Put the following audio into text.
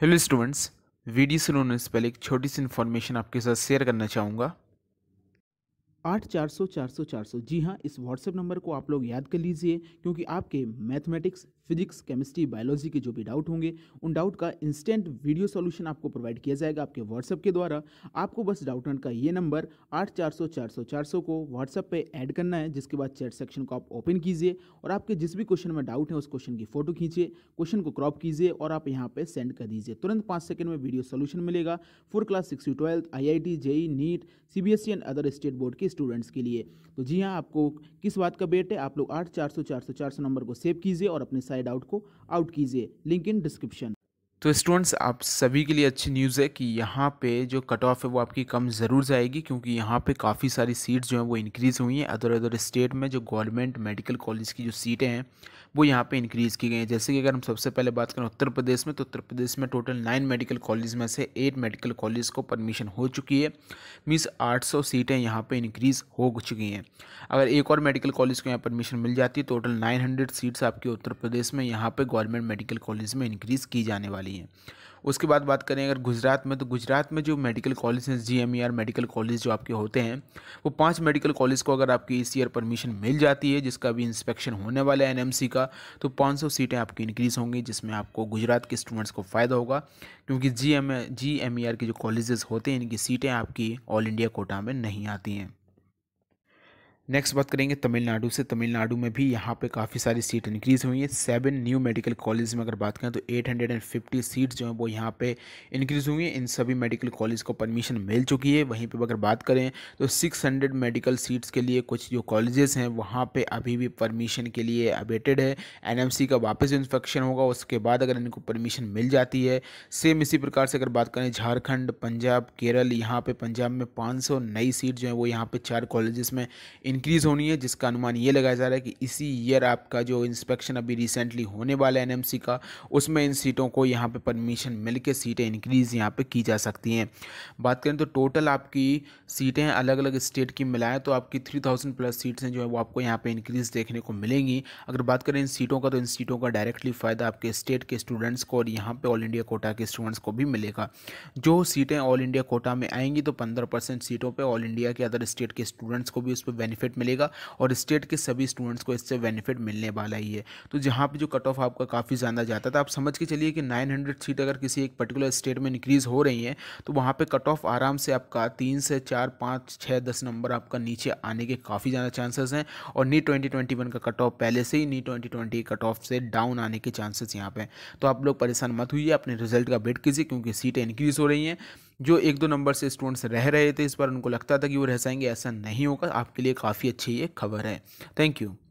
hello students video शुरू से पहले एक छोटी सी इन्फॉर्मेशन आपके साथ शेयर करना चाहूँगा आठ चार सौ चार सौ चार सौ जी हाँ इस व्हाट्सएप नंबर को आप लोग याद कर लीजिए क्योंकि आपके मैथमेटिक्स फिजिक्स केमिस्ट्री बायोलॉजी के जो भी डाउट होंगे उन डाउट का इंस्टेंट वीडियो सॉल्यूशन आपको प्रोवाइड किया जाएगा आपके व्हाट्सएप के द्वारा आपको बस डाउट का ये नंबर आठ चार सौ चार सौ चार सौ को व्हाट्सएप पे ऐड करना है जिसके बाद चैट सेक्शन को आप ओपन कीजिए और आपके जिस भी क्वेश्चन में डाउट है उस क्वेश्चन की फोटो खींचिए क्वेश्चन को क्रॉप कीजिए और आप यहाँ पर सेंड कर दीजिए तुरंत पाँच सेकंड में वीडियो सोल्यूशन मिलेगा for class six to twelfth I I T JEE NEET C B S E and other state board के स्टूडेंट्स के लिए तो जी हाँ आपको किस बात का बेट है आप लोग आठ चार सौ चार सौ चार सौ नंबर को सेव कीजिए और अपने साइड आउट को आउट कीजिए लिंक इन डिस्क्रिप्शन तो स्टूडेंट्स आप सभी के लिए अच्छी न्यूज़ है कि यहाँ पे जो कट ऑफ है वो आपकी कम ज़रूर जाएगी क्योंकि यहाँ पे काफ़ी सारी सीट्स जो हैं वो इंक्रीज़ हुई हैं अदर अदर स्टेट में जो गवर्नमेंट मेडिकल कॉलेज की जो सीटें हैं वो यहाँ पे इंक्रीज़ की गई हैं जैसे कि अगर हम सबसे पहले बात करें उत्तर प्रदेश में तो उत्तर प्रदेश में टोटल नाइन मेडिकल कॉलेज में से एट मेडिकल कॉलेज को परमिशन हो चुकी है मीन्स आठ सीटें यहाँ पर इंक्रीज़ हो चुकी हैं अगर एक और मेडिकल कॉलेज को यहाँ परमिशन मिल जाती है टोटल नाइन सीट्स आपकी उत्तर प्रदेश में यहाँ पर गवर्नमेंट मेडिकल कॉलेज में इंक्रीज़ की जाने वाली रही हैं उसके बाद बात करें अगर गुजरात में तो गुजरात में जो मेडिकल कॉलेज हैं जी मेडिकल कॉलेज जो आपके होते हैं वो पांच मेडिकल कॉलेज को अगर आपकी इस ईयर परमिशन मिल जाती है जिसका भी इंस्पेक्शन होने वाला है एन एम सी का तो पाँच सौ सीटें आपकी इंक्रीज़ होंगी जिसमें आपको गुजरात के स्टूडेंट्स को फ़ायदा होगा क्योंकि जी एम ई आर के जो कॉलेजेस होते हैं इनकी सीटें आपकी ऑल इंडिया कोटा में नहीं आती हैं नेक्स्ट बात करेंगे तमिलनाडु से तमिलनाडु में भी यहाँ पे काफ़ी सारी सीट इंक्रीज़ हुई हैं सेवन न्यू मेडिकल कॉलेज में अगर बात करें तो 850 सीट्स जो हैं वो यहाँ पे इंक्रीज़ हुई हैं इन सभी मेडिकल कॉलेज को परमिशन मिल चुकी है वहीं पे अगर बात करें तो 600 मेडिकल सीट्स के लिए कुछ जो कॉलेजेस हैं वहाँ पर अभी भी परमिशन के लिए अबेटेड है एन का वापस इंस्पेक्शन इन्फेक्शन होगा उसके बाद अगर इनको परमिशन मिल जाती है सेम इसी प्रकार से अगर बात करें झारखंड पंजाब केरल यहाँ पर पंजाब में पाँच नई सीट जो हैं वो यहाँ पर चार कॉलेज में इंक्रीज़ होनी है जिसका अनुमान ये लगाया जा रहा है कि इसी ईयर आपका जो इंस्पेक्शन अभी रिसेंटली होने वाला है एनएमसी का उसमें इन सीटों को यहाँ पे परमिशन मिल के सीटें इंक्रीज़ यहाँ पे की जा सकती हैं बात करें तो टोटल आपकी सीटें अलग अलग स्टेट की मिलाएं तो आपकी थ्री थाउजेंड प्लस सीट्स हैं जो है वो आपको यहाँ पर इंक्रीज़ देखने को मिलेंगी अगर बात करें इन सीटों का तो इन सीटों का डायरेक्टली फ़ायदा आपके स्टेट के स्टूडेंट्स को और यहाँ पर ऑल इंडिया कोटा के स्टूडेंट्स को भी मिलेगा जो सीटें ऑल इंडिया कोटा में आएंगी तो पंद्रह सीटों पर ऑल इंडिया के अदर स्टेट के स्टूडेंट्स को भी उस पर बेनिफिट बेनिफिट मिलेगा और स्टेट के सभी स्टूडेंट्स को इससे बेनिफिट मिलने वाला ही है तो जहाँ पर जो कट ऑफ आपका काफ़ी ज़्यादा जाता था आप समझ के चलिए कि नाइन सीट अगर किसी एक पर्टिकुलर स्टेट में इंक्रीज़ हो रही है तो वहाँ पर कट ऑफ आराम से आपका तीन से चार पाँच छः दस नंबर आपका नीचे आने के काफ़ी ज़्यादा चांसेस हैं और नी ट्वेंटी ट्वेंटी वन का कट ऑफ पहले से ही NEET twenty twenty cut off से डाउन आने के चांसेस यहाँ पे तो आप लोग परेशान मत हुई अपने रिजल्ट का वेट कीजिए क्योंकि सीटें इंक्रीज़ हो रही हैं जो एक दो नंबर से स्टूडेंट्स रह रहे थे इस बार उनको लगता था कि वो रह जाएंगे ऐसा नहीं होगा आपके लिए काफ़ी अच्छी ये खबर है थैंक यू